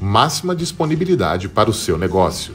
máxima disponibilidade para o seu negócio.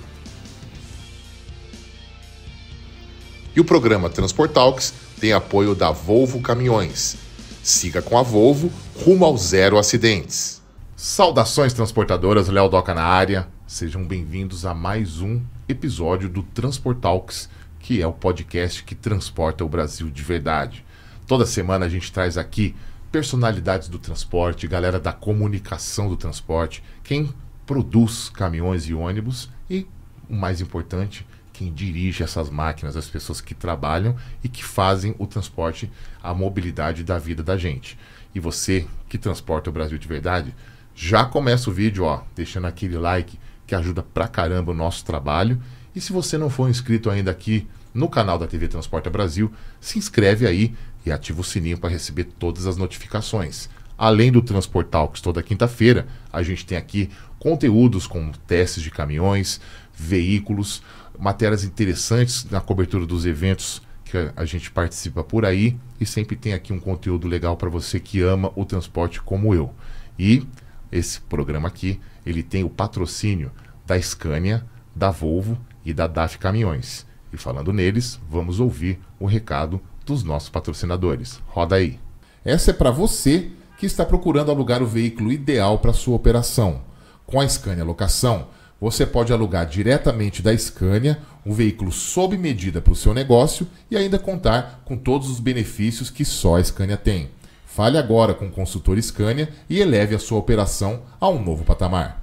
E o programa Transportalks tem apoio da Volvo Caminhões. Siga com a Volvo rumo ao zero acidentes. Saudações transportadoras, Léo Doca na área. Sejam bem-vindos a mais um episódio do Transportalks, que é o podcast que transporta o Brasil de verdade. Toda semana a gente traz aqui personalidades do transporte, galera da comunicação do transporte, quem produz caminhões e ônibus e, o mais importante, quem dirige essas máquinas, as pessoas que trabalham e que fazem o transporte, a mobilidade da vida da gente. E você que transporta o Brasil de verdade, já começa o vídeo, ó, deixando aquele like que ajuda pra caramba o nosso trabalho. E se você não for inscrito ainda aqui no canal da TV Transporta Brasil, se inscreve aí, e ativa o sininho para receber todas as notificações. Além do Transportal, que estou da quinta-feira, a gente tem aqui conteúdos como testes de caminhões, veículos, matérias interessantes na cobertura dos eventos que a gente participa por aí e sempre tem aqui um conteúdo legal para você que ama o transporte como eu. E esse programa aqui, ele tem o patrocínio da Scania, da Volvo e da DAF Caminhões. E falando neles, vamos ouvir o recado dos nossos patrocinadores. Roda aí. Essa é para você que está procurando alugar o veículo ideal para sua operação. Com a Scania Locação, você pode alugar diretamente da Scania um veículo sob medida para o seu negócio e ainda contar com todos os benefícios que só a Scania tem. Fale agora com o consultor Scania e eleve a sua operação a um novo patamar.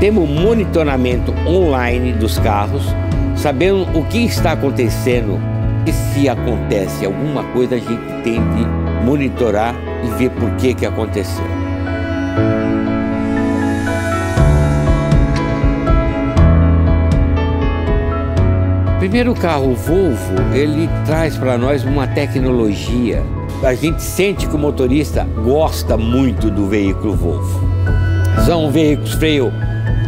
Temos monitoramento online dos carros, sabendo o que está acontecendo e se acontece alguma coisa a gente tem que monitorar e ver por que, que aconteceu. Primeiro carro Volvo, ele traz para nós uma tecnologia. A gente sente que o motorista gosta muito do veículo Volvo. São veículos freio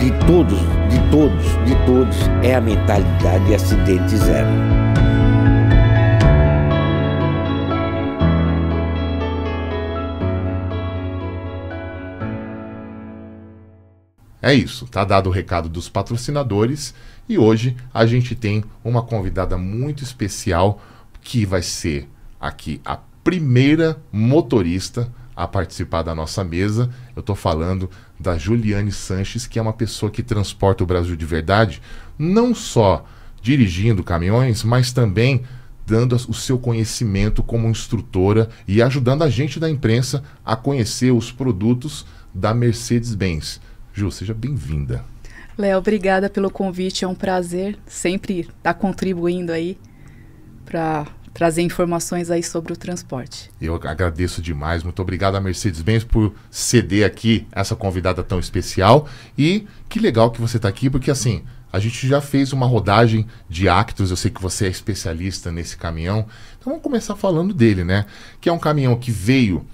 de todos, de todos, de todos, é a mentalidade de acidente zero. É isso, tá dado o recado dos patrocinadores e hoje a gente tem uma convidada muito especial que vai ser aqui a primeira motorista a participar da nossa mesa. Eu tô falando da Juliane Sanches, que é uma pessoa que transporta o Brasil de verdade, não só dirigindo caminhões, mas também dando o seu conhecimento como instrutora e ajudando a gente da imprensa a conhecer os produtos da Mercedes-Benz. Ju, seja bem-vinda. Léo, obrigada pelo convite, é um prazer sempre estar tá contribuindo aí para trazer informações aí sobre o transporte. Eu agradeço demais, muito obrigado a Mercedes-Benz por ceder aqui essa convidada tão especial e que legal que você está aqui, porque assim, a gente já fez uma rodagem de Actos, eu sei que você é especialista nesse caminhão, então vamos começar falando dele, né? Que é um caminhão que veio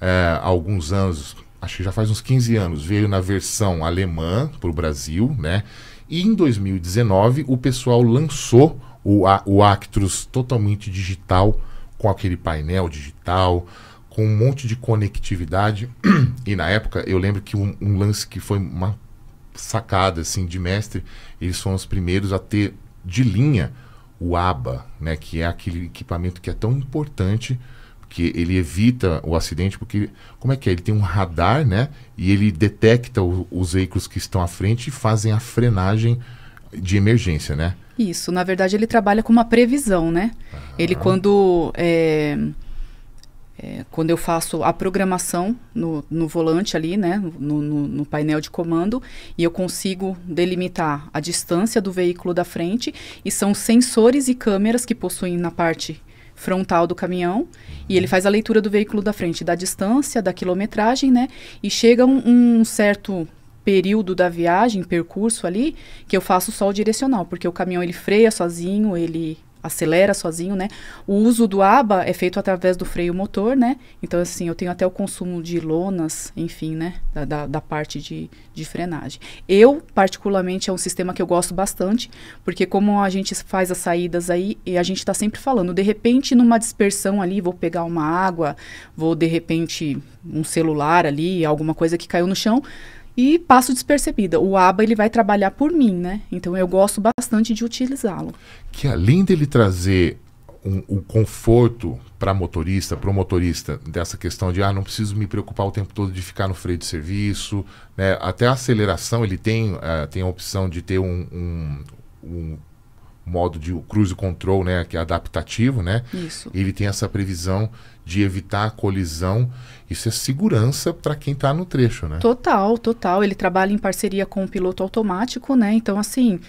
é, há alguns anos, acho que já faz uns 15 anos, veio na versão alemã para o Brasil, né? E em 2019 o pessoal lançou o, a, o Actros totalmente digital, com aquele painel digital, com um monte de conectividade. e na época eu lembro que um, um lance que foi uma sacada assim de mestre, eles foram os primeiros a ter de linha o ABA, né, que é aquele equipamento que é tão importante que ele evita o acidente porque como é que é? Ele tem um radar, né, e ele detecta o, os veículos que estão à frente e fazem a frenagem de emergência, né? Isso, na verdade ele trabalha com uma previsão, né? Uhum. Ele ah. quando é, é, quando eu faço a programação no, no volante ali, né, no, no, no, painel de comando, e eu consigo delimitar a distância do veículo da frente, e são sensores e câmeras que possuem na parte frontal do caminhão, uhum. e ele uhum. faz a leitura do veículo da frente, da distância, da quilometragem, né, e chega um, um certo período da viagem, percurso ali, que eu faço só o direcional, porque o caminhão ele freia sozinho, ele acelera sozinho, né? O uso do aba é feito através do freio motor, né? Então, assim, eu tenho até o consumo de lonas, enfim, né? Da, da, da parte de, de frenagem. Eu, particularmente, é um sistema que eu gosto bastante, porque como a gente faz as saídas aí, e a gente tá sempre falando, de repente, numa dispersão ali, vou pegar uma água, vou, de repente, um celular ali, alguma coisa que caiu no chão, e passo despercebida. O ABA ele vai trabalhar por mim, né? Então eu gosto bastante de utilizá-lo. Que além dele trazer um, um conforto para motorista, para o motorista dessa questão de ah, não preciso me preocupar o tempo todo de ficar no freio de serviço, né? Até a aceleração ele tem uh, tem a opção de ter um, um, um modo de cruise control, né, que é adaptativo, né? Isso. Ele tem essa previsão de evitar a colisão isso é segurança para quem está no trecho, né? Total, total. Ele trabalha em parceria com o piloto automático, né? Então, assim,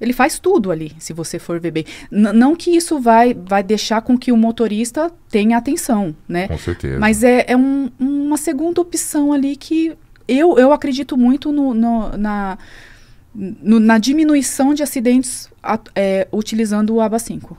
ele faz tudo ali, se você for ver bem. N não que isso vai, vai deixar com que o motorista tenha atenção, né? Com certeza. Mas é, é um, uma segunda opção ali que eu, eu acredito muito no, no na no, na diminuição de acidentes a, é, utilizando o ABA 5.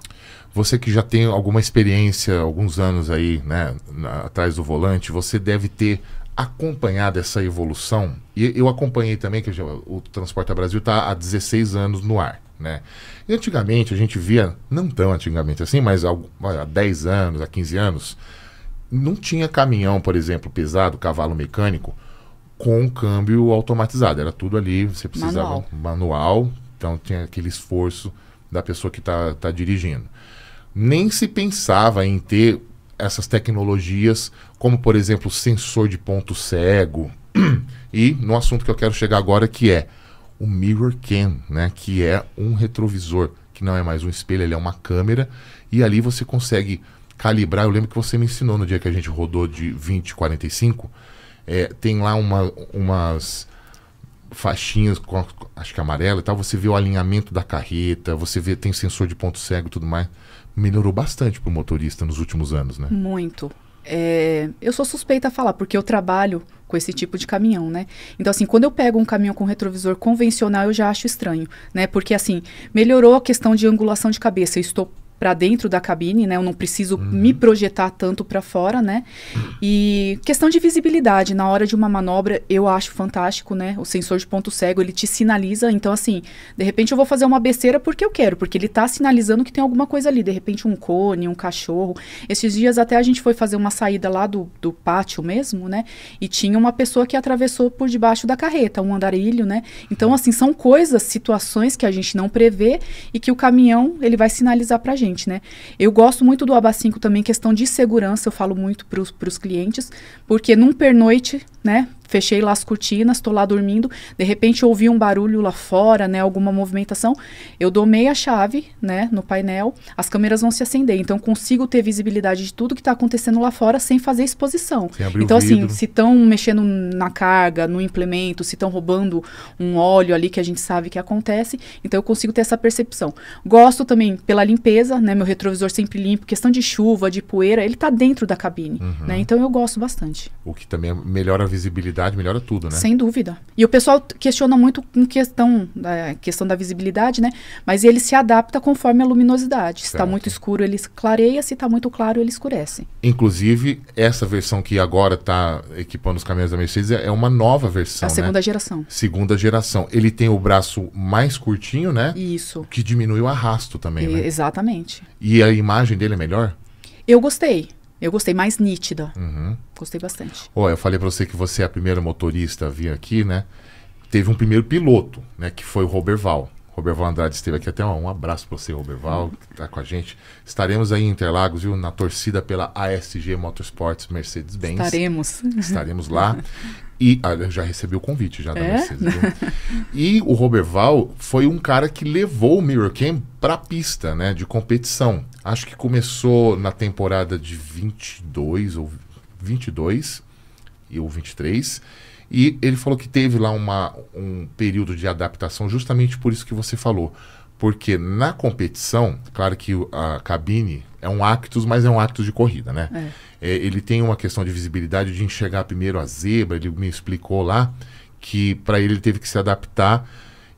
Você que já tem alguma experiência, alguns anos aí, né, na, atrás do volante, você deve ter acompanhado essa evolução. E eu acompanhei também que o Transporte Brasil está há 16 anos no ar. Né? E antigamente a gente via, não tão antigamente assim, mas há, há 10 anos, há 15 anos, não tinha caminhão, por exemplo, pesado, cavalo mecânico, com um câmbio automatizado. Era tudo ali, você precisava manual, manual então tinha aquele esforço da pessoa que está tá dirigindo. Nem se pensava em ter essas tecnologias, como por exemplo sensor de ponto cego, e no assunto que eu quero chegar agora, que é o mirror cam, né, que é um retrovisor, que não é mais um espelho, ele é uma câmera, e ali você consegue calibrar. Eu lembro que você me ensinou no dia que a gente rodou de 20 45 é, tem lá uma, umas faixinhas, com, acho que amarela e tal, você vê o alinhamento da carreta, você vê, tem sensor de ponto cego e tudo mais. Melhorou bastante para o motorista nos últimos anos, né? Muito. É, eu sou suspeita a falar, porque eu trabalho com esse tipo de caminhão, né? Então, assim, quando eu pego um caminhão com retrovisor convencional, eu já acho estranho, né? Porque, assim, melhorou a questão de angulação de cabeça. Eu estou para dentro da cabine, né? Eu não preciso uhum. me projetar tanto para fora, né? E questão de visibilidade na hora de uma manobra, eu acho fantástico, né? O sensor de ponto cego, ele te sinaliza, então assim, de repente eu vou fazer uma besteira porque eu quero, porque ele tá sinalizando que tem alguma coisa ali, de repente um cone, um cachorro. Esses dias até a gente foi fazer uma saída lá do, do pátio mesmo, né? E tinha uma pessoa que atravessou por debaixo da carreta, um andarilho, né? Então assim, são coisas, situações que a gente não prevê e que o caminhão, ele vai sinalizar pra gente cliente, né? Eu gosto muito do aba 5 também, questão de segurança, eu falo muito para os clientes, porque num pernoite, né, fechei lá as cortinas, estou lá dormindo, de repente ouvi um barulho lá fora, né, alguma movimentação, eu dou meia chave, né, no painel, as câmeras vão se acender, então consigo ter visibilidade de tudo que está acontecendo lá fora sem fazer exposição. Sem então assim, se estão mexendo na carga, no implemento, se estão roubando um óleo ali que a gente sabe que acontece, então eu consigo ter essa percepção. Gosto também pela limpeza, né, meu retrovisor sempre limpo, questão de chuva, de poeira, ele está dentro da cabine, uhum. né, então eu gosto bastante. O que também é melhora a visibilidade visibilidade melhora tudo, né? Sem dúvida. E o pessoal questiona muito com questão da questão da visibilidade, né? Mas ele se adapta conforme a luminosidade. Se está muito escuro, ele clareia, se está muito claro, ele escurece. Inclusive, essa versão que agora está equipando os caminhões da Mercedes é, é uma nova versão. A né? segunda né? geração. Segunda geração. Ele tem o braço mais curtinho, né? Isso. Que diminui o arrasto também. E, né? Exatamente. E a imagem dele é melhor? Eu gostei. Eu gostei mais nítida. Uhum. Gostei bastante. Ó, eu falei para você que você é a primeira motorista a vir aqui, né? Teve um primeiro piloto, né? Que foi o Roberval. Roberval Andrade esteve aqui. Até ó, um abraço para você, Roberval, uhum. que tá com a gente. Estaremos aí em Interlagos, viu? Na torcida pela ASG Motorsports Mercedes-Benz. Estaremos. Estaremos lá. E ah, já recebi o convite já da é? Mercedes. Viu? e o Roberval foi um cara que levou o Mirror Cam para pista, né, de competição. Acho que começou na temporada de 22 ou 22 e ou 23. E ele falou que teve lá uma, um período de adaptação justamente por isso que você falou. Porque na competição, claro que a cabine é um Actus, mas é um Actus de corrida, né? É. É, ele tem uma questão de visibilidade, de enxergar primeiro a zebra, ele me explicou lá que para ele, ele teve que se adaptar.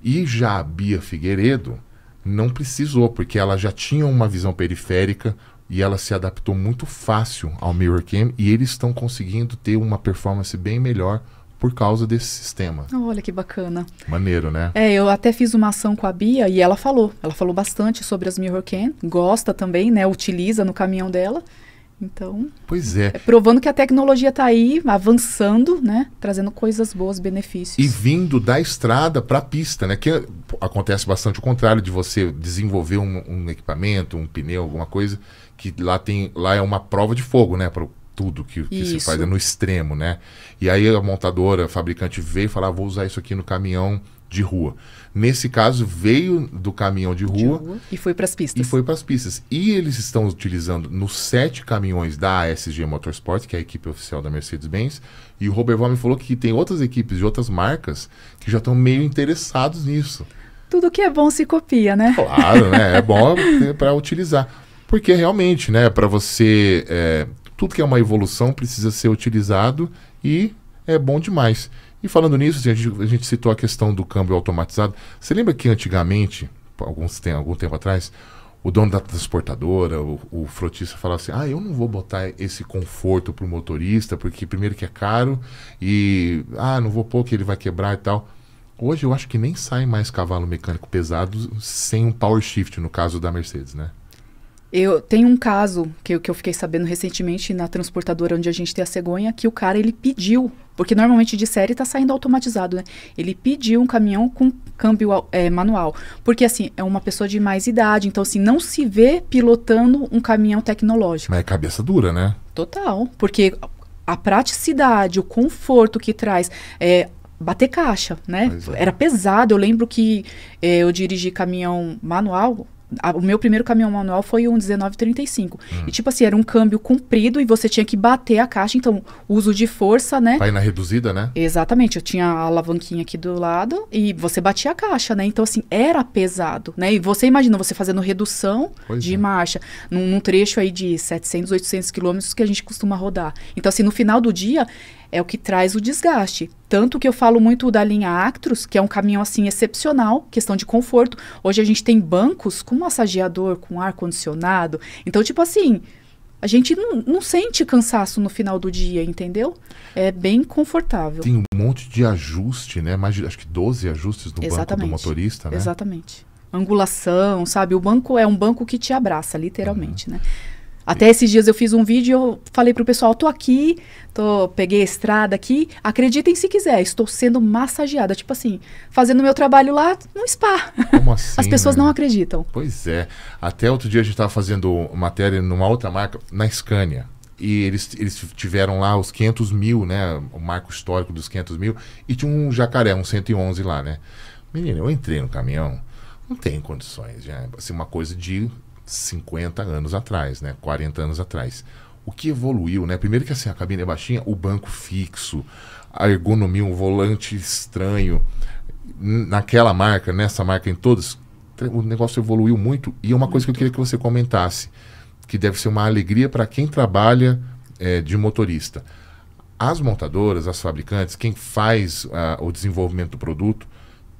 E já a Bia Figueiredo, não precisou, porque ela já tinha uma visão periférica e ela se adaptou muito fácil ao Mirror Cam e eles estão conseguindo ter uma performance bem melhor por causa desse sistema. Olha que bacana. Maneiro, né? É, eu até fiz uma ação com a Bia e ela falou. Ela falou bastante sobre as Mirror Cam, gosta também, né? Utiliza no caminhão dela. Então, pois é. é. Provando que a tecnologia está aí, avançando, né? Trazendo coisas boas, benefícios. E vindo da estrada para a pista, né? Que acontece bastante o contrário de você desenvolver um, um, equipamento, um pneu, alguma coisa, que lá tem lá é uma prova de fogo, né? o tudo que, que se faz, é no extremo, né? E aí a montadora, a fabricante veio falar, ah, vou usar isso aqui no caminhão de rua. Nesse caso, veio do caminhão de rua, de rua e foi para as pistas. E foi para as pistas. E eles estão utilizando nos sete caminhões da ASG Motorsport, que é a equipe oficial da Mercedes-Benz, e o Robert me falou que tem outras equipes de outras marcas que já estão meio interessados nisso. Tudo que é bom se copia, né? Claro, né? É bom para utilizar. Porque realmente, né, para você é, tudo que é uma evolução precisa ser utilizado e é bom demais. E falando nisso, assim, a gente, a gente citou a questão do câmbio automatizado. Você lembra que antigamente, alguns tem, algum tempo atrás, o dono da transportadora, o, o frotista falava assim: ah, eu não vou botar esse conforto para o motorista, porque primeiro que é caro e ah, não vou pôr que ele vai quebrar e tal. Hoje eu acho que nem sai mais cavalo mecânico pesado sem um power shift, no caso da Mercedes, né? Eu tenho um caso que, que eu fiquei sabendo recentemente na transportadora onde a gente tem a cegonha, que o cara ele pediu, porque normalmente de série tá saindo automatizado, né? Ele pediu um caminhão com câmbio é, manual. Porque assim, é uma pessoa de mais idade, então assim, não se vê pilotando um caminhão tecnológico. Mas é cabeça dura, né? Total. Porque a praticidade, o conforto que traz, é, bater caixa, né? É. Era pesado. Eu lembro que é, eu dirigi caminhão manual a, o meu primeiro caminhão manual foi um 1935. Hum. E tipo assim, era um câmbio comprido e você tinha que bater a caixa, então uso de força, né? Vai na reduzida, né? Exatamente, eu tinha a alavanquinha aqui do lado e você batia a caixa, né? Então assim, era pesado, né? E você imagina você fazendo redução pois de é. marcha num, num trecho aí de 700, 800 quilômetros que a gente costuma rodar. Então assim, no final do dia é o que traz o desgaste. Tanto que eu falo muito da linha Actros, que é um caminhão assim excepcional, questão de conforto. Hoje a gente tem bancos com massageador, com ar condicionado. Então, tipo assim, a gente não, não, sente cansaço no final do dia, entendeu? É bem confortável. Tem um monte de ajuste, né? Mais de, acho que 12 ajustes no Exatamente. banco do motorista, né? Exatamente. Angulação, sabe? O banco é um banco que te abraça, literalmente, uhum. né? Até esses dias eu fiz um vídeo e eu falei pro pessoal, tô aqui, tô, peguei a estrada aqui, acreditem se quiser, estou sendo massageada, tipo assim, fazendo meu trabalho lá no spa. Como assim? As pessoas né? não acreditam. Pois é. Até outro dia a gente estava fazendo matéria numa outra marca, na Scania. E eles, eles tiveram lá os 500 mil, né? O marco histórico dos 500 mil. E tinha um jacaré, um 111 lá, né? Menina, eu entrei no caminhão. Não tem condições, já, Assim, uma coisa de 50 anos atrás, né? 40 anos atrás. O que evoluiu, né? Primeiro que assim, a cabine é baixinha, o banco fixo, a ergonomia, um volante estranho. Naquela marca, nessa marca, em todos, o negócio evoluiu muito. E uma coisa que eu queria que você comentasse, que deve ser uma alegria para quem trabalha é, de motorista. As montadoras, as fabricantes, quem faz uh, o desenvolvimento do produto,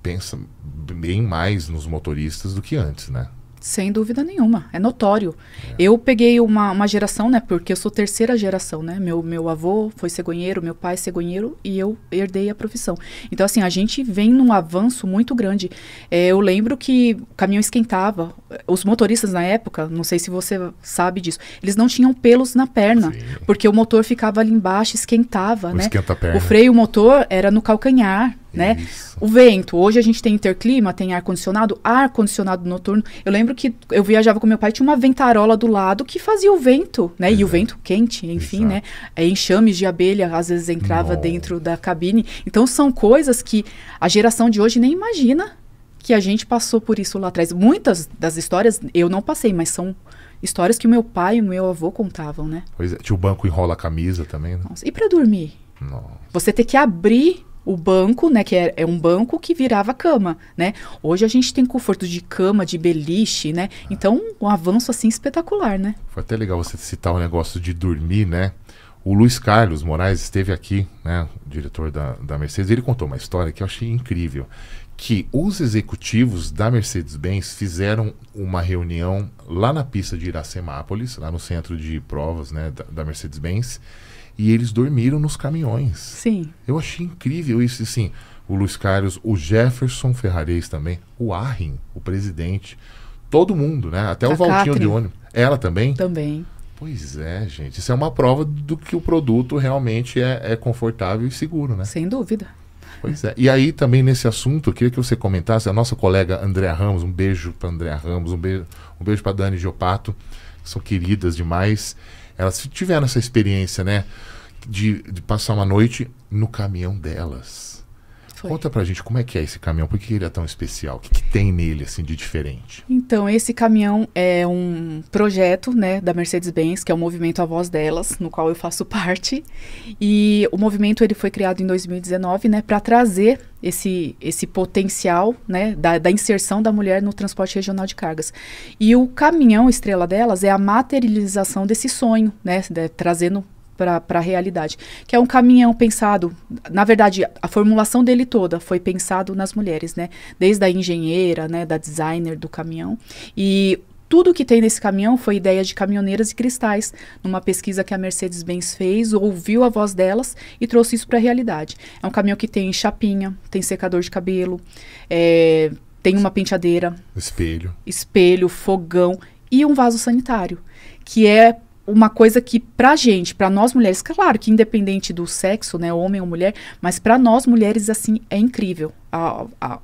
pensa bem mais nos motoristas do que antes, né? Sem dúvida nenhuma, é notório. É. Eu peguei uma, uma geração, né? Porque eu sou terceira geração, né? Meu, meu avô foi cegonheiro, meu pai cegonheiro e eu herdei a profissão. Então, assim, a gente vem num avanço muito grande. É, eu lembro que o caminhão esquentava. Os motoristas na época, não sei se você sabe disso, eles não tinham pelos na perna, Sim. porque o motor ficava ali embaixo, esquentava, o né? Esquenta a perna. O freio motor era no calcanhar, né? O vento. Hoje a gente tem interclima, tem ar-condicionado, ar-condicionado noturno. Eu lembro lembro que eu viajava com meu pai, tinha uma ventarola do lado que fazia o vento, né? E o uhum. vento quente, enfim, né? Exato. né? enxames de abelha às vezes entrava Nossa. dentro da cabine. Então são coisas que a geração de hoje nem imagina que a gente passou por isso lá atrás. Muitas das histórias eu não passei, mas são histórias que o meu pai e o meu avô contavam, né? Pois é, tinha o banco enrola a camisa também, né? Nossa. E para dormir? Nossa. Você ter que abrir o banco, né, que é, é, um banco que virava cama, né? Hoje a gente tem conforto de cama, de beliche, né? Ah. Então, um avanço assim espetacular, né? Foi até legal você citar o um negócio de dormir, né? O Luiz Carlos Moraes esteve aqui, né, diretor da, da Mercedes, ele contou uma história que eu achei incrível, que os executivos da Mercedes-Benz fizeram uma reunião lá na pista de Iracemápolis, lá no centro de provas né, da, da Mercedes-Benz, e eles dormiram nos caminhões. Sim. Eu achei incrível isso, sim O Luiz Carlos, o Jefferson Ferrarez também, o Arrim, o presidente, todo mundo, né? Até o Valtinho de ônibus. Ela também? Também. Pois é, gente. Isso é uma prova do que o produto realmente é, é confortável e seguro, né? Sem dúvida. Pois é. E aí, também nesse assunto, eu queria que você comentasse, a nossa colega Andréa Ramos, um beijo para Andréa Ramos, um beijo, um beijo para Dani Giopato, que são queridas demais. Elas tiveram essa experiência, né? De, de passar uma noite no caminhão delas. Foi. Conta pra gente como é que é esse caminhão, por que ele é tão especial? O que, que, tem nele assim de diferente? Então, esse caminhão é um projeto né, da Mercedes-Benz, que é o movimento A Voz Delas, no qual eu faço parte. E o movimento ele foi criado em 2019 né, para trazer esse, esse potencial né, da, da, inserção da mulher no transporte regional de cargas. E o caminhão estrela delas é a materialização desse sonho, né, de, trazendo para a realidade. Que é um caminhão pensado, na verdade, a formulação dele toda foi pensado nas mulheres, né? Desde a engenheira, né, da designer do caminhão. E tudo que tem nesse caminhão foi ideia de caminhoneiras e cristais, numa pesquisa que a Mercedes-Benz fez, ouviu a voz delas e trouxe isso para a realidade. É um caminhão que tem chapinha, tem secador de cabelo, é, tem uma penteadeira, espelho, espelho, fogão e um vaso sanitário, que é uma coisa que pra gente, pra nós mulheres, claro que independente do sexo, né, homem ou mulher, mas pra nós mulheres, assim, é incrível. A, a,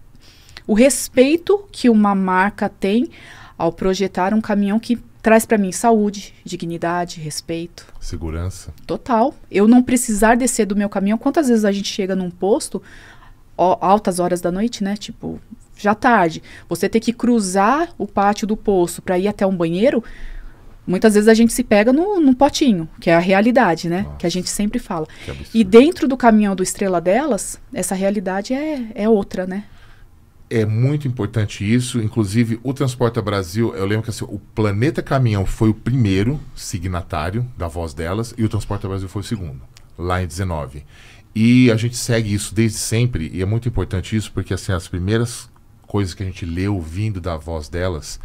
o respeito que uma marca tem ao projetar um caminhão que traz para mim saúde, dignidade, respeito. Segurança. Total. Eu não precisar descer do meu caminhão. Quantas vezes a gente chega num posto, ó, altas horas da noite, né? Tipo, já tarde. Você tem que cruzar o pátio do posto para ir até um banheiro Muitas vezes a gente se pega no, no potinho, que é a realidade, né? Nossa, que a gente sempre fala. E dentro do caminhão do Estrela Delas, essa realidade é, é outra, né? É muito importante isso. Inclusive, o Transporta Brasil, eu lembro que assim, o Planeta Caminhão foi o primeiro signatário da voz delas e o Transporta Brasil foi o segundo, lá em 19. E a gente segue isso desde sempre e é muito importante isso porque assim, as primeiras coisas que a gente lê ouvindo da voz delas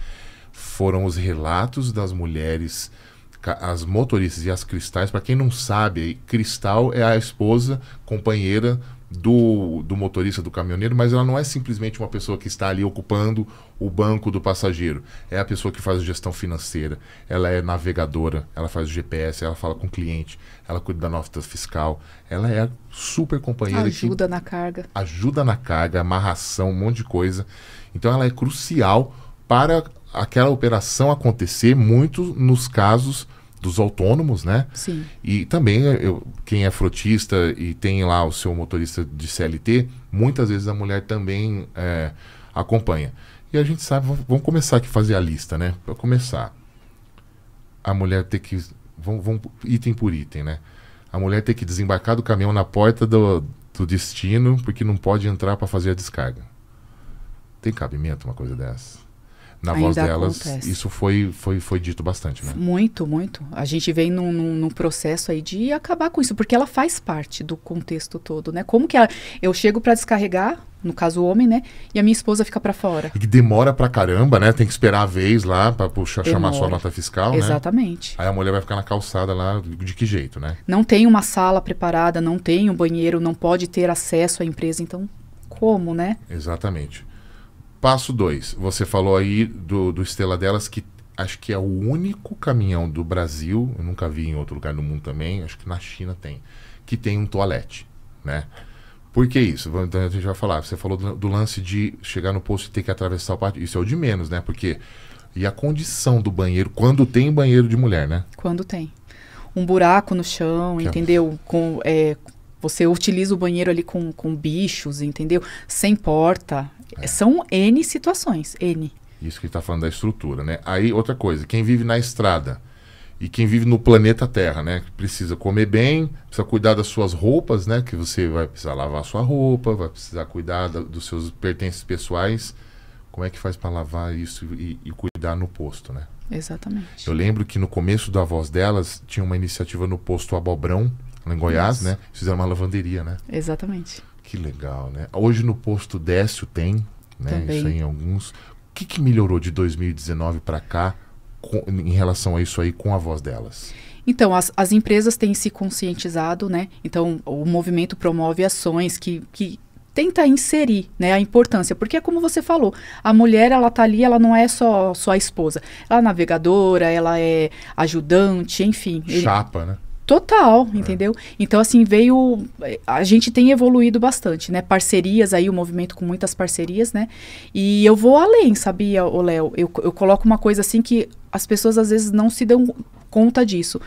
foram os relatos das mulheres, as motoristas e as cristais. Para quem não sabe, cristal é a esposa, companheira do, do motorista, do caminhoneiro, mas ela não é simplesmente uma pessoa que está ali ocupando o banco do passageiro. É a pessoa que faz a gestão financeira, ela é navegadora, ela faz o GPS, ela fala com o cliente, ela cuida da nota fiscal, ela é a super companheira. Ajuda que na carga. Ajuda na carga, amarração, um monte de coisa. Então ela é crucial para aquela operação acontecer muito nos casos dos autônomos, né? Sim. E também eh, eu, quem é frotista e tem lá o seu motorista de CLT, muitas vezes a mulher também é, acompanha. E a gente sabe, vamos começar aqui a fazer a lista, né? Para começar, a mulher ter que vamos, vamos item por item, né? A mulher ter que desembarcar do caminhão na porta do, do destino porque não pode entrar para fazer a descarga. Tem cabimento uma coisa dessa? na Ainda voz delas. Acontece. Isso foi, foi, foi dito bastante, né? Muito, muito. A gente vem num, num, num, processo aí de acabar com isso, porque ela faz parte do contexto todo, né? Como que ela. Eu chego para descarregar, no caso o homem, né? E a minha esposa fica para fora. E que demora pra caramba, né? Tem que esperar a vez lá pra puxar, demora. chamar sua nota fiscal, né? Exatamente. Né? Aí a mulher vai ficar na calçada lá, de que jeito, né? Não tem uma sala preparada, não tem um banheiro, não pode ter acesso à empresa, então como, né? Exatamente. Passo 2. Você falou aí do, do Estela Delas, que acho que é o único caminhão do Brasil, eu nunca vi em outro lugar do mundo também, acho que na China tem, que tem um toalete, né? Por que isso? Então a gente vai falar. Você falou do, do lance de chegar no posto e ter que atravessar o pátio. Isso é o de menos, né? Porque. E a condição do banheiro, quando tem banheiro de mulher, né? Quando tem. Um buraco no chão, que entendeu? É... Com, é, você utiliza o banheiro ali com, com bichos, entendeu? Sem porta, é. São N situações, N. Isso que está falando da estrutura, né? Aí, outra coisa, quem vive na estrada e quem vive no planeta Terra, né? Precisa comer bem, precisa cuidar das suas roupas, né? Que você vai precisar lavar sua roupa, vai precisar cuidar da, dos seus pertences pessoais. Como é que faz para lavar isso e, e, cuidar no posto, né? Exatamente. Eu lembro que no começo da voz delas tinha uma iniciativa no posto Abobrão, em Goiás, isso. né? Fizeram uma lavanderia, né? Exatamente. Que legal, né? Hoje no posto Décio tem, né? Também. Isso aí em alguns. O que, que melhorou de 2019 para cá com, em relação a isso aí com a voz delas? Então, as, as empresas têm se conscientizado, né? Então, o movimento promove ações que, que tenta inserir né, a importância, porque é como você falou, a mulher ela tá ali, ela não é só, só a esposa, ela é navegadora, ela é ajudante, enfim. Chapa, ele... né? Total, entendeu? Então, assim, veio. A gente tem evoluído bastante, né? Parcerias aí, o movimento com muitas parcerias, né? E eu vou além, sabia, ô Léo? Eu, eu coloco uma coisa assim que as pessoas às vezes não se dão conta disso.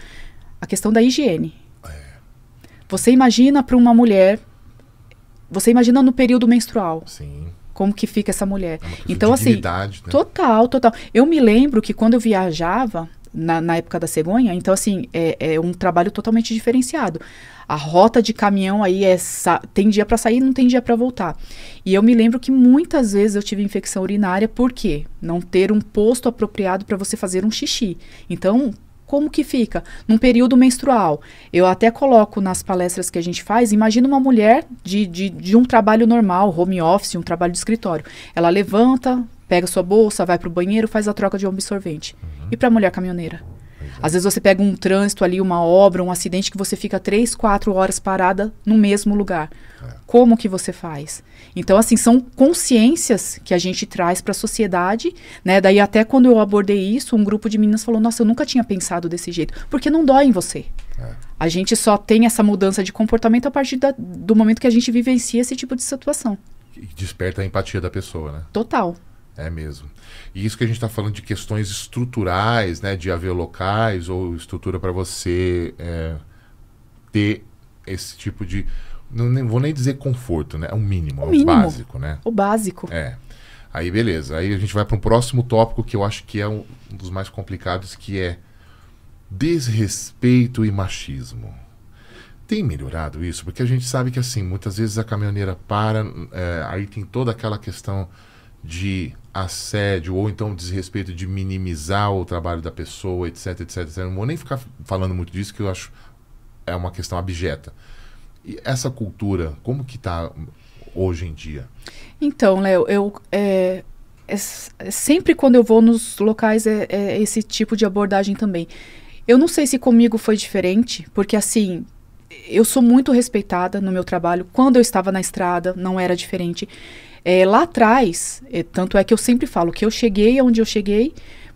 A questão da higiene. É. Você imagina para uma mulher. Você imagina no período menstrual. Sim como que fica essa mulher. É então, assim, né? total, total. Eu me lembro que quando eu viajava, na, na época da cegonha. Então, assim, é, é, um trabalho totalmente diferenciado. A rota de caminhão aí é tem dia para sair, não tem dia para voltar. E eu me lembro que muitas vezes eu tive infecção urinária por quê? Não ter um posto apropriado para você fazer um xixi. Então, como que fica? Num período menstrual. Eu até coloco nas palestras que a gente faz, imagina uma mulher de, de, de um trabalho normal, home office, um trabalho de escritório. Ela levanta, pega sua bolsa, vai para o banheiro, faz a troca de um absorvente. E para a mulher caminhoneira? Às vezes você pega um trânsito ali, uma obra, um acidente que você fica três, quatro horas parada no mesmo lugar. É. Como que você faz? Então, assim, são consciências que a gente traz para a sociedade, né? Daí até quando eu abordei isso, um grupo de meninas falou: "Nossa, eu nunca tinha pensado desse jeito, porque não dói em você". É. A gente só tem essa mudança de comportamento a partir da, do momento que a gente vivencia esse tipo de situação. E desperta a empatia da pessoa, né? Total. É mesmo. E isso que a gente está falando de questões estruturais, né, de locais ou estrutura para você é, ter esse tipo de. Não nem, vou nem dizer conforto, né? É um mínimo, o é o mínimo, básico, né? O básico. É. Aí beleza. Aí a gente vai para um próximo tópico que eu acho que é um dos mais complicados, que é desrespeito e machismo. Tem melhorado isso? Porque a gente sabe que assim, muitas vezes a caminhoneira para, é, aí tem toda aquela questão de assédio ou então desrespeito de minimizar o trabalho da pessoa, etc, etc, etc. Não vou nem ficar falando muito disso, que eu acho é uma questão abjeta. E essa cultura, como que está hoje em dia? Então, Léo, eu é, é, é, sempre quando eu vou nos locais é, é esse tipo de abordagem também. Eu não sei se comigo foi diferente, porque assim, eu sou muito respeitada no meu trabalho. Quando eu estava na estrada, não era diferente. É, lá atrás, é, tanto é que eu sempre falo que eu cheguei onde eu cheguei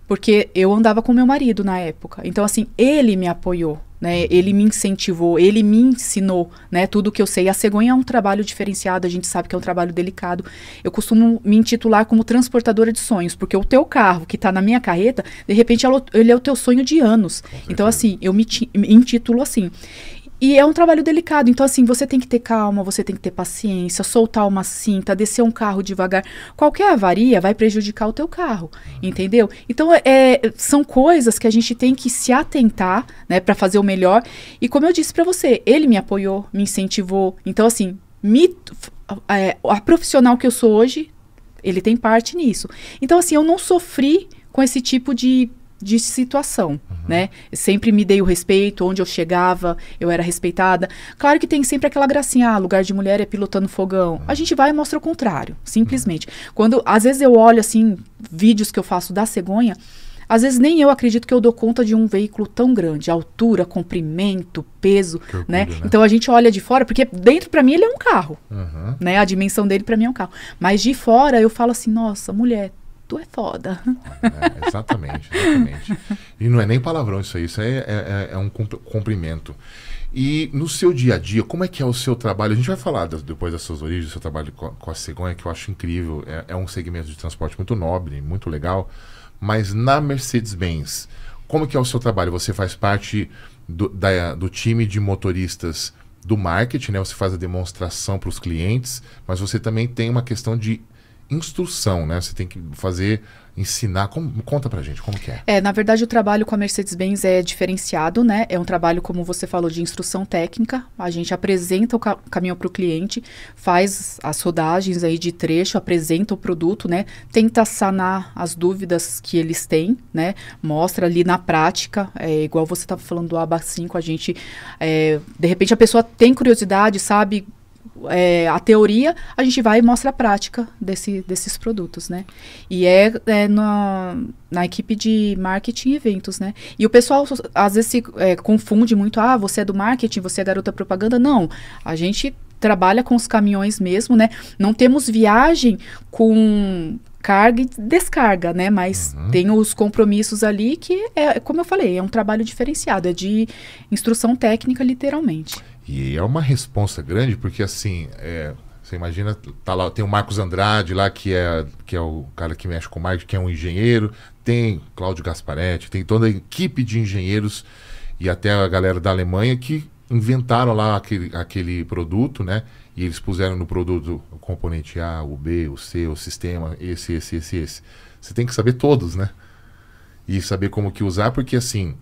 porque eu andava com meu marido na época. Então, assim, ele me apoiou, né? Ele me incentivou, ele me ensinou, né? Tudo que eu sei. A cegonha é um trabalho diferenciado, a gente sabe que é um trabalho delicado. Eu costumo me intitular como transportadora de sonhos, porque o teu carro que está na minha carreta, de repente, é ele é o teu sonho de anos. Então, assim, eu me, me intitulo assim. E é um trabalho delicado. Então, assim, você tem que ter calma, você tem que ter paciência, soltar uma cinta, descer um carro devagar. Qualquer avaria vai prejudicar o teu carro, entendeu? Então, é, é são coisas que a gente tem que se atentar, né, para fazer o melhor. E como eu disse para você, ele me apoiou, me incentivou. Então, assim, me, é, a profissional que eu sou hoje, ele tem parte nisso. Então, assim, eu não sofri com esse tipo de de situação, uhum. né? Eu sempre me dei o respeito, onde eu chegava, eu era respeitada. Claro que tem sempre aquela gracinha, ah, lugar de mulher é pilotando fogão. Uhum. A gente vai e mostra o contrário, simplesmente. Uhum. Quando, às vezes eu olho, assim, vídeos que eu faço da cegonha, às vezes nem eu acredito que eu dou conta de um veículo tão grande, altura, comprimento, peso, né? né? Então a gente olha de fora, porque dentro para mim ele é um carro, né? A dimensão dele para mim é um carro. Mas de fora eu falo assim, nossa, mulher, tu é foda. É, exatamente, exatamente. e não é nem palavrão isso aí, isso aí é, é, é, um cumprimento. E no seu dia a dia, como é que é o seu trabalho? A gente vai falar das, depois das suas origens, do seu trabalho com a, com a cegonha, que eu acho incrível. É, é, um segmento de transporte muito nobre, muito legal. Mas na Mercedes-Benz, como que é o seu trabalho? Você faz parte do, da, do time de motoristas do marketing, né? Você faz a demonstração para os clientes, mas você também tem uma questão de instrução, né? Você tem que fazer, ensinar. Como, conta pra gente como que é. É, na verdade o trabalho com a Mercedes-Benz é diferenciado, né? É um trabalho, como você falou, de instrução técnica. A gente apresenta o ca caminho para o cliente, faz as rodagens aí de trecho, apresenta o produto, né? Tenta sanar as dúvidas que eles têm, né? Mostra ali na prática, é, igual você estava falando do ABA 5, a gente, é, de repente a pessoa tem curiosidade, sabe é, a teoria, a gente vai e mostra a prática desse, desses produtos, né? E é, é na, na equipe de marketing e eventos, né? E o pessoal às vezes se é, confunde muito, ah, você é do marketing, você é garota propaganda. Não, a gente trabalha com os caminhões mesmo, né? Não temos viagem com carga e descarga, né? Mas uhum. tem os compromissos ali que é, como eu falei, é um trabalho diferenciado, é de instrução técnica, literalmente. E é uma responsa grande, porque assim, é, você imagina, tá lá, tem o Marcos Andrade lá, que é, que é o cara que mexe com marketing, que é um engenheiro, tem Cláudio Gasparetti, tem toda a equipe de engenheiros e até a galera da Alemanha que inventaram lá aquele, aquele produto, né? E eles puseram no produto o componente A, o B, o C, o sistema, esse, esse, esse, esse. Você tem que saber todos, né? E saber como que usar, porque assim,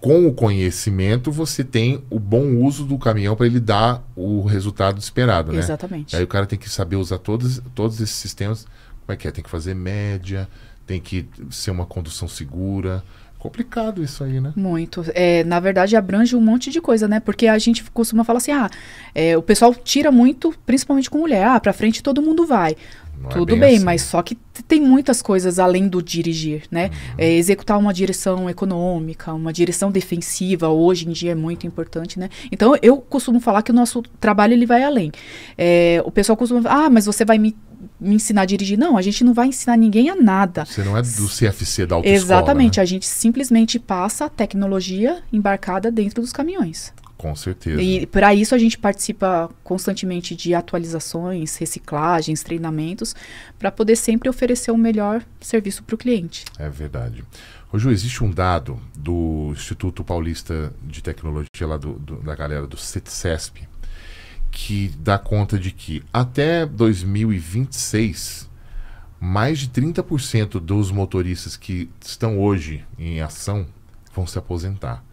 com o conhecimento, você tem o bom uso do caminhão para ele dar o resultado esperado, né? Exatamente. Aí o cara tem que saber usar todos, todos esses sistemas. Como é que é? Tem que fazer média, tem que ser uma condução segura. Complicado isso aí, né? Muito. É, na verdade, abrange um monte de coisa, né? Porque a gente costuma falar assim, ah, é, o pessoal tira muito, principalmente com mulher, ah, pra frente todo mundo vai. Não é Tudo é bem, bem assim. mas só que tem muitas coisas além do dirigir, né? Uhum. É, executar uma direção econômica, uma direção defensiva, hoje em dia é muito importante, né? Então, eu costumo falar que o nosso trabalho, ele vai além. É, o pessoal costuma falar, ah, mas você vai me me ensinar a dirigir. Não, a gente não vai ensinar ninguém a nada. Você não é do CFC da autoescola. Exatamente, né? a gente simplesmente passa a tecnologia embarcada dentro dos caminhões. Com certeza. E para isso a gente participa constantemente de atualizações, reciclagens, treinamentos, para poder sempre oferecer o um melhor serviço para o cliente. É verdade. Ô, Ju, existe um dado do Instituto Paulista de Tecnologia, lá do, do, da galera do CETSESP, que dá conta de que até 2026, mais de 30% dos motoristas que estão hoje em ação vão se aposentar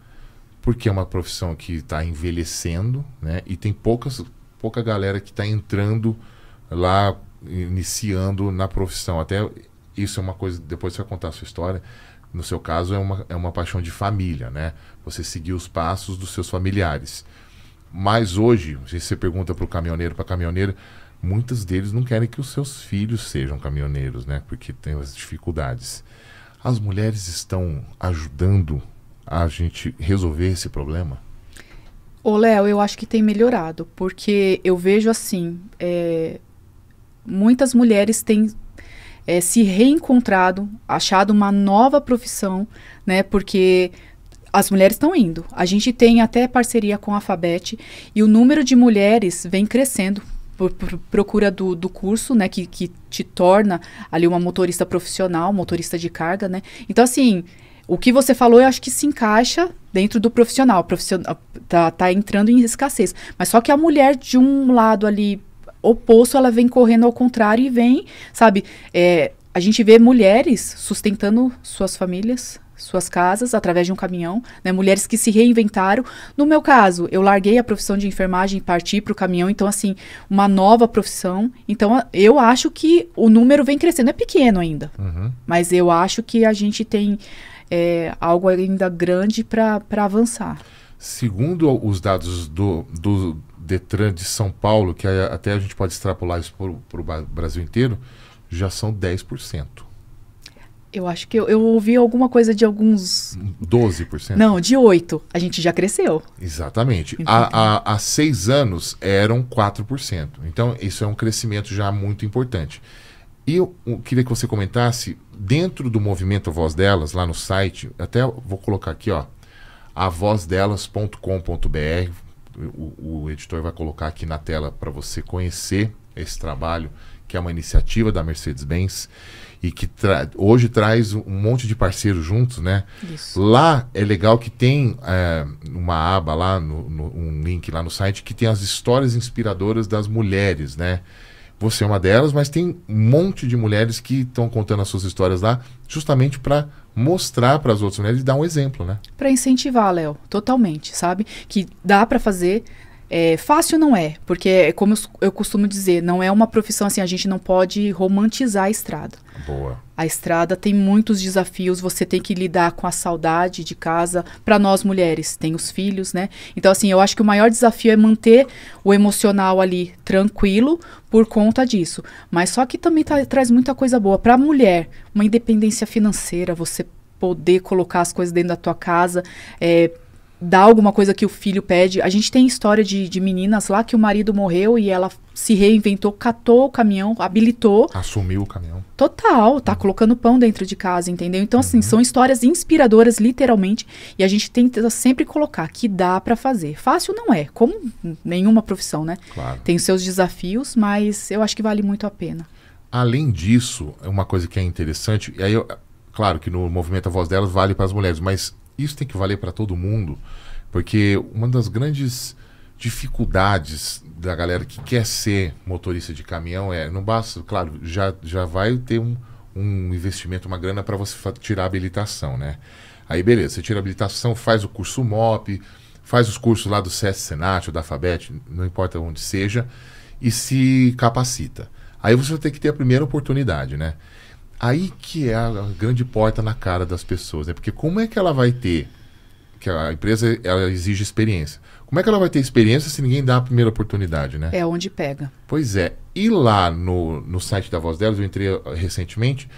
porque é uma profissão que está envelhecendo, né? E tem poucas, pouca galera que está entrando lá, iniciando na profissão. Até isso é uma coisa, depois você vai contar a sua história, no seu caso é uma, é uma paixão de família, né? Você seguir os passos dos seus familiares. Mas hoje, se você pergunta para o caminhoneiro, para a caminhoneira, muitos deles não querem que os seus filhos sejam caminhoneiros, né? Porque tem as dificuldades. As mulheres estão ajudando a gente resolver esse problema? Ô, Léo, eu acho que tem melhorado, porque eu vejo assim: é, muitas mulheres têm é, se reencontrado, achado uma nova profissão, né? Porque as mulheres estão indo. A gente tem até parceria com a Fabete e o número de mulheres vem crescendo por, por procura do, do, curso, né, que, que te torna ali uma motorista profissional, motorista de carga, né? Então, assim, o que você falou, eu acho que se encaixa dentro do profissional. profissional ah, tá, tá entrando em escassez. Mas só que a mulher de um lado ali oposto, ela vem correndo ao contrário e vem, sabe? É, a gente vê mulheres sustentando suas famílias, suas casas através de um caminhão, né? Mulheres que se reinventaram. No meu caso, eu larguei a profissão de enfermagem e parti para o caminhão, então assim, uma nova profissão. Então eu acho que o número vem crescendo, é pequeno ainda, uhum. mas eu acho que a gente tem é, algo ainda grande para avançar. Segundo os dados do, do Detran de São Paulo, que até a gente pode extrapolar isso para o Brasil inteiro, já são 10%. Eu acho que eu, eu, ouvi alguma coisa de alguns. 12%? Não, de 8%. A gente já cresceu. Exatamente. Há, então, tá há, seis anos eram 4%. Então, isso é um crescimento já muito importante e eu queria que você comentasse, dentro do movimento A Voz Delas, lá no site, até vou colocar aqui, ó, avozdelas.com.br, o, o editor vai colocar aqui na tela para você conhecer esse trabalho, que é uma iniciativa da Mercedes-Benz e que tra hoje traz um monte de parceiros juntos, né? Isso. Lá é legal que tem é, uma aba lá, no, no, um link lá no site que tem as histórias inspiradoras das mulheres, né? Você é uma delas, mas tem um monte de mulheres que estão contando as suas histórias lá, justamente para mostrar para as outras mulheres e dar um exemplo, né? Para incentivar, Léo, totalmente, sabe? Que dá para fazer, é, fácil não é, porque é como eu, eu, costumo dizer, não é uma profissão assim, a gente não pode romantizar a estrada. Boa. A estrada tem muitos desafios, você tem que lidar com a saudade de casa. Para nós mulheres, tem os filhos, né? Então, assim, eu acho que o maior desafio é manter o emocional ali tranquilo por conta disso. Mas só que também tá, traz muita coisa boa. Para a mulher, uma independência financeira, você poder colocar as coisas dentro da tua casa, é, dá alguma coisa que o filho pede. A gente tem história de, de meninas lá que o marido morreu e ela se reinventou, catou o caminhão, habilitou. Assumiu o caminhão. Total, tá uhum. colocando pão dentro de casa, entendeu? Então, assim, uhum. são histórias inspiradoras, literalmente, e a gente tenta sempre colocar que dá para fazer. Fácil não é, como nenhuma profissão, né? Claro. Tem seus desafios, mas eu acho que vale muito a pena. Além disso, uma coisa que é interessante, e aí eu, claro que no movimento A Voz Delas vale para as mulheres, mas isso tem que valer para todo mundo, porque uma das grandes dificuldades da galera que quer ser motorista de caminhão é, não basta, claro, já, já vai ter um, um investimento, uma grana para você tirar a habilitação, né? Aí beleza, você tira a habilitação, faz o curso MOP, faz os cursos lá do CS Senat ou da Fabet, não importa onde seja, e se capacita. Aí você vai ter que ter a primeira oportunidade, né? Aí que é a grande porta na cara das pessoas, né? Porque como é que ela vai ter que a empresa ela exige experiência. Como é que ela vai ter experiência se ninguém dá a primeira oportunidade, né? É onde pega. Pois é. E lá no, no site da Voz Delas, eu entrei eh, recentemente,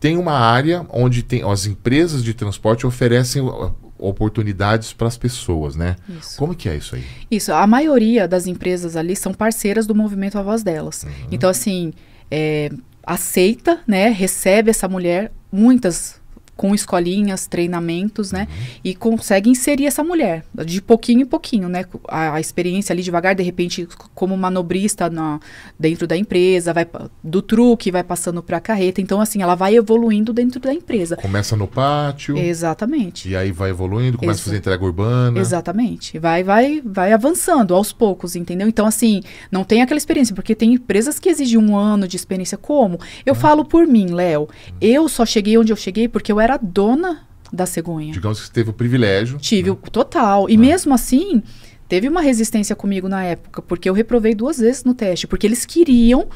tem uma área onde tem as empresas de transporte oferecem eh, oportunidades para as pessoas, né? Isso. Como que é isso aí? Isso. A maioria das empresas ali são parceiras do movimento A Voz Delas. Uhum. Então, assim, é, aceita, né, recebe essa mulher, muitas com escolinhas, treinamentos, né? Uhum. E consegue inserir essa mulher de pouquinho em pouquinho, né? A, a experiência ali devagar, de repente, como manobrista na, dentro da empresa, vai do truque, vai passando para a carreta. Então, assim, ela vai evoluindo dentro da empresa. Começa no pátio. Exatamente. E aí vai evoluindo, começa Ex a fazer entrega urbana. Exatamente. Vai, vai, vai avançando aos poucos, entendeu? Então, assim, não tem aquela experiência, porque tem empresas que exigem um ano de experiência. Como? Eu hum. falo por mim, Léo. Uhum. Eu só cheguei onde eu cheguei porque eu era era dona da cegonha. Digamos que você teve o privilégio. Tive né? o total. E é. mesmo assim, teve uma resistência comigo na época, porque eu reprovei duas vezes no teste, porque eles queriam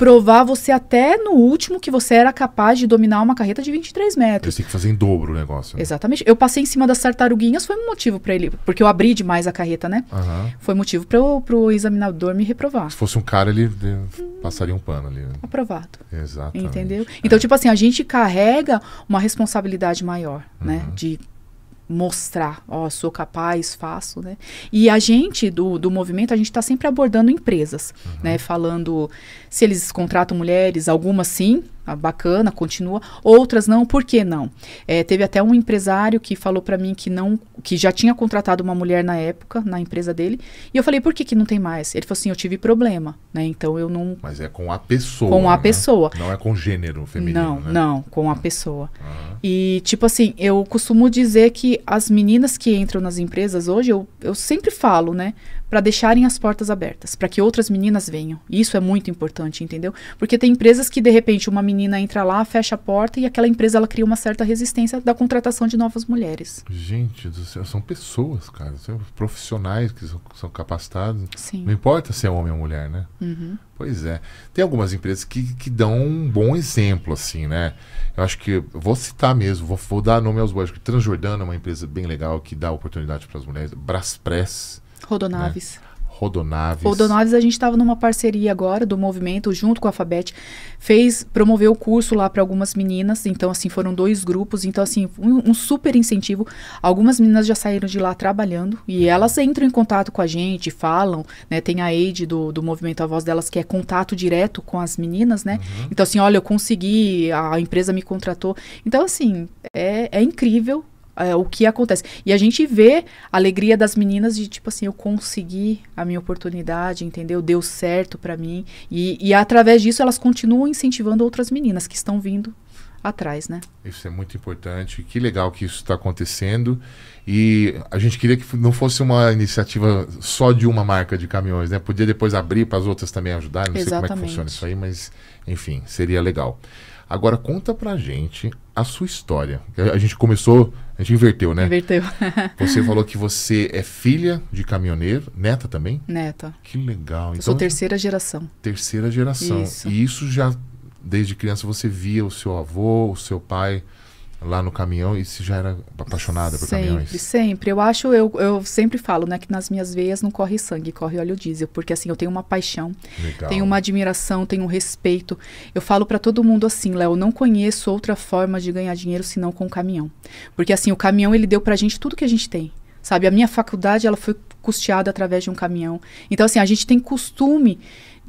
provar você até no último que você era capaz de dominar uma carreta de 23 metros. Você tem que fazer em dobro o negócio. Né? Exatamente. Eu passei em cima das tartaruguinhas, foi um motivo para ele, porque eu abri demais a carreta, né? Uhum. Foi motivo para o examinador me reprovar. Se fosse um cara, ele passaria um pano ali. Né? Aprovado. Exatamente. Entendeu? É. Então, tipo assim, a gente carrega uma responsabilidade maior, né? uhum. né? De mostrar, ó, sou capaz, faço, né? E a gente do, do movimento, a gente está sempre abordando empresas, uhum. né? Falando se eles contratam mulheres, algumas sim, bacana, continua, outras não, por que não? É, teve até um empresário que falou para mim que não, que já tinha contratado uma mulher na época, na empresa dele, e eu falei, por que, que não tem mais? Ele falou assim, eu tive problema, né, então eu não... Mas é com a pessoa, Com a né? pessoa. Não é com gênero feminino, Não, né? não, com a ah. pessoa. Uhum. E, tipo assim, eu costumo dizer que as meninas que entram nas empresas hoje, eu, eu sempre falo, né, para deixarem as portas abertas, para que outras meninas venham. Isso é muito importante, entendeu? Porque tem empresas que de repente uma menina entra lá, fecha a porta e aquela empresa ela cria uma certa resistência da contratação de novas mulheres. Gente do céu, são pessoas, cara, são profissionais que são, são capacitados. Sim. Não importa se é homem ou mulher, né? Uhum. Pois é. Tem algumas empresas que, que dão um bom exemplo, assim, né? Eu acho que, vou citar mesmo, vou, vou dar nome aos bois. Transjordana é uma empresa bem legal que dá oportunidade para as mulheres. Braspress Rodonaves. Né? Rodonaves. Rodonaves, a gente estava numa parceria agora do movimento junto com a Alfabet, fez promoveu o curso lá para algumas meninas, então assim foram dois grupos, então assim um, um, super incentivo. Algumas meninas já saíram de lá trabalhando e elas entram em contato com a gente, falam, né? Tem a aide do, do movimento A Voz delas que é contato direto com as meninas, né? Uhum. Então assim, olha, eu consegui, a empresa me contratou. Então assim é, é incrível é, o que acontece. E a gente vê a alegria das meninas de tipo assim, eu consegui a minha oportunidade, entendeu? Deu certo para mim. E, e através disso elas continuam incentivando outras meninas que estão vindo atrás, né? Isso é muito importante. Que legal que isso está acontecendo. E a gente queria que não fosse uma iniciativa só de uma marca de caminhões, né? Podia depois abrir para as outras também ajudar. Não Exatamente. sei como é que funciona isso aí, mas enfim, seria legal. Agora conta pra gente a sua história. A gente começou a gente inverteu, né? Inverteu. você falou que você é filha de caminhoneiro, neta também? Neta. Que legal. Eu então, sou terceira geração. Terceira geração. Isso. E isso já, desde criança, você via o seu avô, o seu pai lá no caminhão e se já era apaixonada por sempre, caminhões? Sempre, sempre. Eu acho, eu, eu sempre falo, né, que nas minhas veias não corre sangue, corre óleo diesel, porque assim, eu tenho uma paixão, Legal. tenho uma admiração, tenho um respeito. Eu falo para todo mundo assim, Léo, não conheço outra forma de ganhar dinheiro senão com o caminhão. Porque assim, o caminhão ele deu pra gente tudo que a gente tem. Sabe, a minha faculdade ela foi custeada através de um caminhão. Então assim, a gente tem costume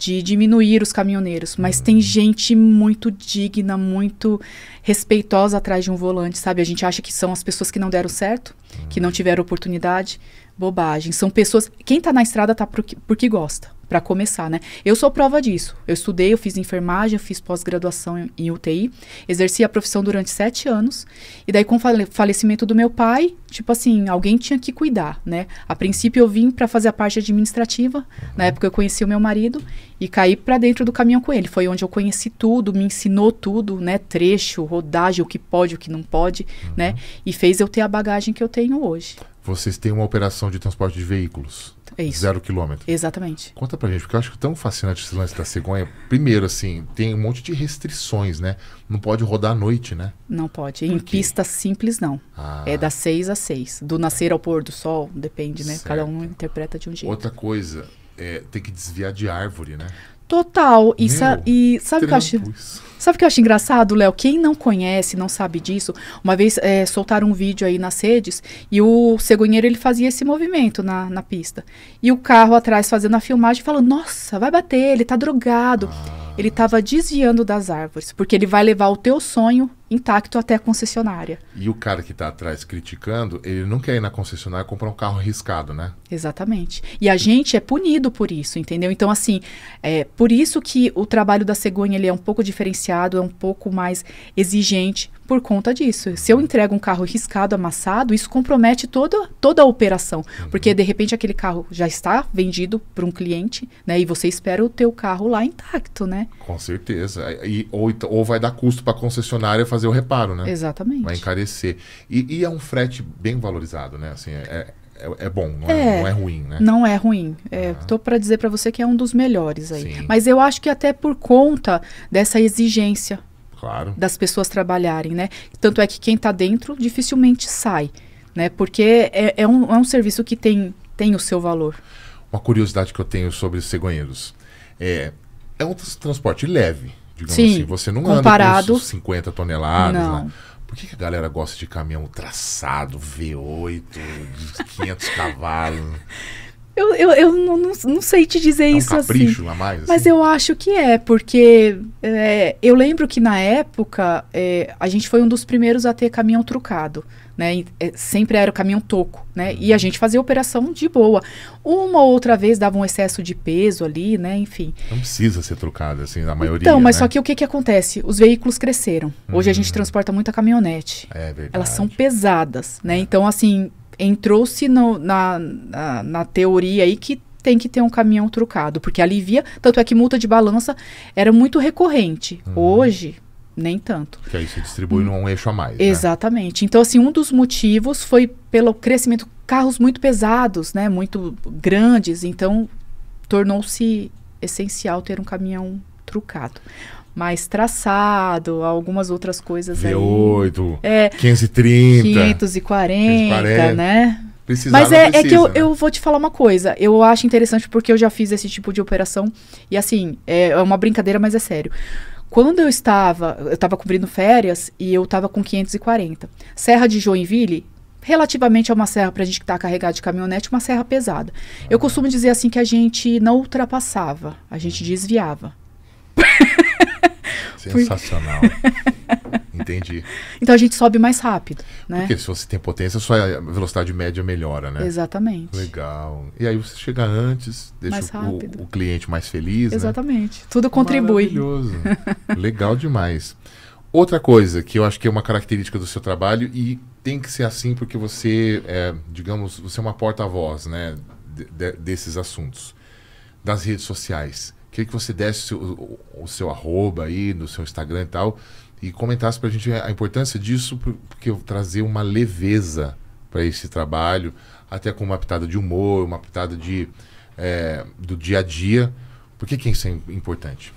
de diminuir os caminhoneiros, mas uhum. tem gente muito digna, muito respeitosa atrás de um volante, sabe? A gente acha que são as pessoas que não deram certo, uhum. que não tiveram oportunidade. Bobagem. São pessoas. Quem tá na estrada tá porque, porque gosta para começar, né? Eu sou prova disso. Eu estudei, eu fiz enfermagem, eu fiz pós-graduação em, em, UTI, exerci a profissão durante sete anos. E daí, com o fale falecimento do meu pai, tipo assim, alguém tinha que cuidar, né? A princípio, eu vim para fazer a parte administrativa. Na época, eu conheci o meu marido e caí para dentro do caminhão com ele. Foi onde eu conheci tudo, me ensinou tudo, né? Trecho, rodagem, o que pode, o que não pode, né? uhum. né? E fez eu ter a bagagem que eu tenho hoje. Vocês têm uma operação de transporte de veículos? É isso. Zero quilômetro. Exatamente. Conta pra gente, porque eu acho é tão fascinante esse lance da cegonha. Primeiro, assim, tem um monte de restrições, né? Não pode rodar à noite, né? Não pode. Em pista simples, não. Ah. É das seis às seis. Do nascer ao pôr do sol, depende, né? Certo. Cada um interpreta de um jeito. Outra coisa, é, tem que desviar de árvore, né? Total. E, Meu, sa e sabe o que eu acho? Sabe o que eu acho engraçado, Léo? Quem não conhece, não sabe disso, uma vez é, soltaram um vídeo aí nas redes e o cegonheiro ele fazia esse movimento na, na pista. E o carro atrás fazendo a filmagem falando: Nossa, vai bater, ele tá drogado. Ah. Ele tava desviando das árvores, porque ele vai levar o teu sonho intacto até a concessionária. E o cara que está atrás criticando, ele não quer ir na concessionária comprar um carro arriscado, né? Exatamente. E a gente é punido por isso, entendeu? Então, assim, é por isso que o trabalho da cegonha ele é um pouco diferenciado, é um pouco mais exigente por conta disso. Se eu entrego um carro riscado, amassado, isso compromete toda, toda a operação. Uhum. Porque, de repente, aquele carro já está vendido para um cliente, né? E você espera o teu carro lá intacto, né? Com certeza. E, ou, então, ou vai dar custo para a concessionária fazer fazer o reparo, né? Exatamente. Vai encarecer. E, e é um frete bem valorizado, né? Assim, é, é, é bom, não é, é, não é ruim, né? Não é ruim. Estou é, para dizer para você que é um dos melhores aí. Sim. Mas eu acho que até por conta dessa exigência claro. das pessoas trabalharem, né? Tanto é que quem está dentro dificilmente sai, né? Porque é, é, um, é um serviço que tem, tem o seu valor. Uma curiosidade que eu tenho sobre os cegonheiros. É, é um transporte leve, digamos Sim, assim. Você não comparado, anda com 50 toneladas, não. Né? Por que, que, a galera gosta de caminhão traçado, V8, 500 cavalos? Eu, eu, eu não, não, não sei te dizer é um isso assim. capricho assim. A mais, assim. Mas eu acho que é, porque é, eu lembro que na época é, a gente foi um dos primeiros a ter caminhão trucado né? É, sempre era o caminhão toco, né? E a gente fazia operação de boa. Uma ou outra vez dava um excesso de peso ali, né? Enfim. Não precisa ser trocado, assim, na maioria. Então, mas né? só que o que, que acontece? Os veículos cresceram. Hoje uhum. a gente uhum. transporta muita caminhonete. É verdade. Elas são pesadas, né? É. Então, assim, entrou-se na, na, na teoria aí que tem que ter um caminhão trocado, porque alivia, tanto é que multa de balança era muito recorrente. Uhum. Hoje, nem tanto. Que aí se distribui num eixo a mais. Né? Exatamente. Né? Então, assim, um dos motivos foi pelo crescimento carros muito pesados, né? Muito grandes. Então, tornou-se essencial ter um caminhão trucado. Mas traçado, algumas outras coisas V8, aí. É, 530. 540, 540. né? Mas é, é, precisa, é que eu, né? eu, vou te falar uma coisa. Eu acho interessante porque eu já fiz esse tipo de operação. E assim, é, é uma brincadeira, mas é sério. Quando eu estava, eu estava cobrindo férias e eu estava com 540. Serra de Joinville, relativamente a uma serra para a gente que está carregado de caminhonete, uma serra pesada. Eu costumo dizer assim que a gente não ultrapassava, a gente desviava. Sensacional. Entendi. Então a gente sobe mais rápido, né? Porque se você tem potência, sua velocidade média melhora, né? Exatamente. Legal. E aí você chega antes, deixa o, o, cliente mais feliz. Né? Exatamente. Né? Tudo contribui. Maravilhoso. Legal demais. Outra coisa que eu acho que é uma característica do seu trabalho e tem que ser assim porque você, é, digamos, você é uma porta-voz, né? De, de, desses assuntos das redes sociais. Queria que você desse o, o seu arroba aí, no seu Instagram e tal, e comentasse para a gente a importância disso, porque trazer uma leveza para esse trabalho, até com uma pitada de humor, uma pitada de, é, do dia a dia. Por que, que isso é importante?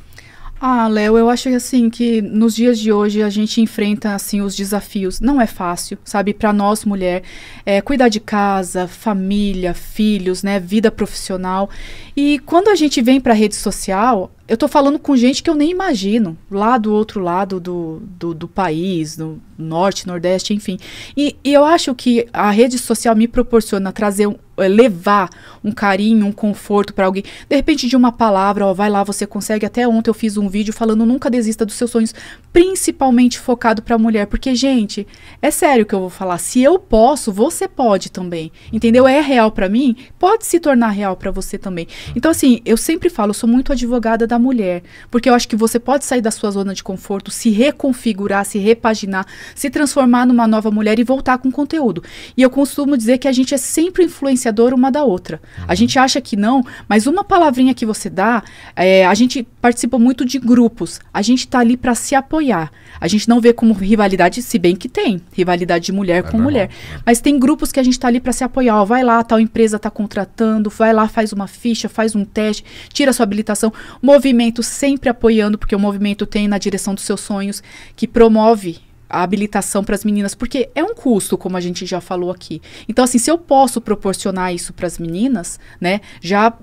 Ah, Léo, eu acho assim que nos dias de hoje a gente enfrenta assim os desafios. Não é fácil, sabe? Para nós mulher, é, cuidar de casa, família, filhos, né, vida profissional. E quando a gente vem para a rede social, eu estou falando com gente que eu nem imagino, lá do outro lado do, do, do país, no norte, nordeste, enfim. E, e, eu acho que a rede social me proporciona trazer, um, eh, levar um carinho, um conforto para alguém. De repente, de uma palavra, ó, vai lá, você consegue. Até ontem eu fiz um vídeo falando nunca desista dos seus sonhos, principalmente focado para a mulher. Porque, gente, é sério que eu vou falar. Se eu posso, você pode também. Entendeu? É real para mim, pode se tornar real para você também. Então, assim, eu sempre falo, eu sou muito advogada da da mulher. Porque eu acho que você pode sair da sua zona de conforto, se reconfigurar, se repaginar, se transformar numa nova mulher e voltar com conteúdo. E eu costumo dizer que a gente é sempre influenciador uma da outra. Uhum. A gente acha que não, mas uma palavrinha que você dá, é, a gente participa muito de grupos. A gente está ali para se apoiar. A gente não vê como rivalidade, se bem que tem rivalidade de mulher é com normal. mulher. É. Mas tem grupos que a gente está ali para se apoiar. Ó, vai lá, tal empresa está contratando, vai lá, faz uma ficha, faz um teste, tira sua habilitação. Mov movimento sempre apoiando, porque o movimento tem na direção dos seus sonhos, que promove a habilitação para as meninas, porque é um custo, como a gente já falou aqui. Então, assim, se eu posso proporcionar isso para as meninas, né, já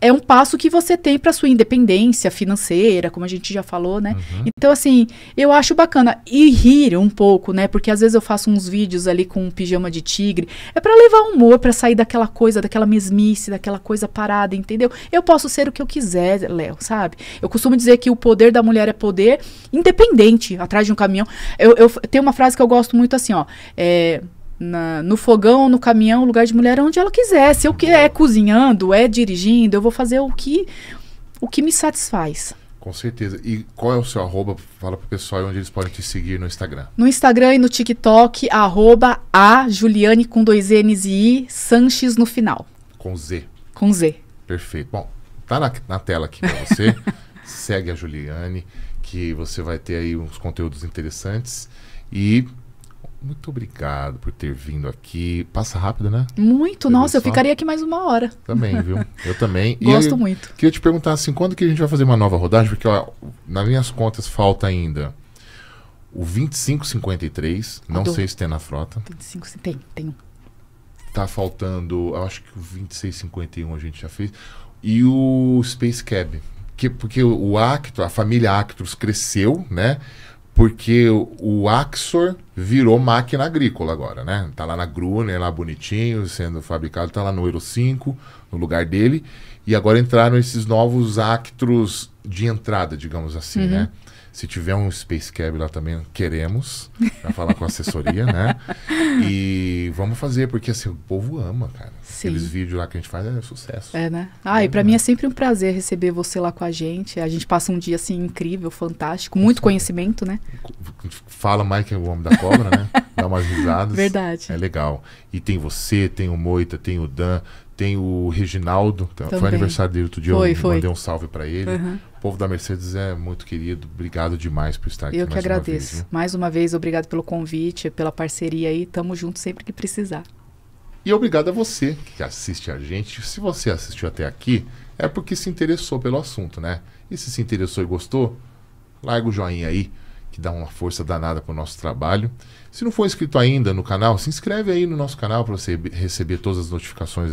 é um passo que você tem para sua independência financeira, como a gente já falou, né? Uhum. Então, assim, eu acho bacana. E rir um pouco, né? Porque às vezes eu faço uns vídeos ali com um pijama de tigre. É para levar humor, para sair daquela coisa, daquela mesmice, daquela coisa parada, entendeu? Eu posso ser o que eu quiser, Léo, sabe? Eu costumo dizer que o poder da mulher é poder independente, atrás de um caminhão. Eu, eu tenho uma frase que eu gosto muito assim, ó. É, na, no fogão, no caminhão, lugar de mulher, onde ela quiser. Se eu quiser, é cozinhando, é dirigindo, eu vou fazer o que, o que me satisfaz. Com certeza. E qual é o seu arroba? Fala pro pessoal onde eles podem te seguir no Instagram. No Instagram e no TikTok, arroba a Juliane com dois N's e I, Sanches no final. Com Z. Com Z. Perfeito. Bom, tá na, na tela aqui pra você. Segue a Juliane, que você vai ter aí uns conteúdos interessantes. E muito obrigado por ter vindo aqui. Passa rápido, né? Muito, nossa, eu ficaria aqui mais uma hora. Também, viu? Eu também. Gosto eu, muito. Queria te perguntar assim, quando que a gente vai fazer uma nova rodagem? Porque, ó, nas minhas contas falta ainda o 2553. Não Adoro. sei se tem na frota. 25, tem, tem um. Tá faltando, acho que o 2651 a gente já fez. E o Space Cab. Que, porque o Actros, a família Actros cresceu, né? porque o Axor virou máquina agrícola agora, né? Tá lá na Gruner, né, lá bonitinho, sendo fabricado, tá lá no Euro 5, no lugar dele. E agora entraram esses novos Actros de entrada, digamos assim, né? uhum. né? Se tiver um Space Cab lá também, queremos. Pra falar com a assessoria, né? E vamos fazer, porque assim, o povo ama, cara. Sim. Aqueles vídeos lá que a gente faz é sucesso. É, né? Ah, e pra é. mim é sempre um prazer receber você lá com a gente. A gente passa um dia assim incrível, fantástico, muito Sim. conhecimento, né? Fala mais que o homem da cobra, né? dá umas risadas. Verdade. É legal. E tem você, tem o Moita, tem o Dan, tem o Reginaldo. Também. Foi aniversário dele outro dia, foi, eu foi. mandei um salve para ele. Uhum. O povo da Mercedes é muito querido. Obrigado demais por estar aqui. Eu que agradeço. Uma vez, mais uma vez, obrigado pelo convite, pela parceria aí. Tamo junto sempre que precisar. E obrigado a você que assiste a gente. Se você assistiu até aqui, é porque se interessou pelo assunto, né? E se se interessou e gostou, larga o joinha aí que dá uma força danada para o nosso trabalho. Se não for inscrito ainda no canal, se inscreve aí no nosso canal para você receber todas as notificações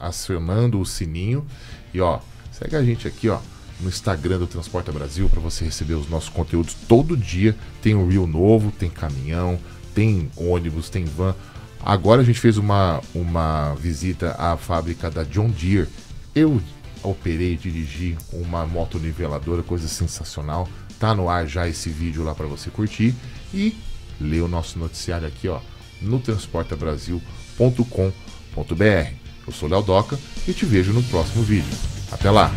acionando o sininho. E ó, segue a gente aqui, ó, no Instagram do Transporta Brasil para você receber os nossos conteúdos todo dia. Tem um rio novo, tem caminhão, tem ônibus, tem van. Agora a gente fez uma, uma visita à fábrica da John Deere. Eu operei, dirigi uma moto niveladora, coisa sensacional. Tá no ar já esse vídeo lá para você curtir e ler o nosso noticiário aqui, ó, no transportabrasil.com.br. Eu sou Léo Doca e te vejo no próximo vídeo. Até lá!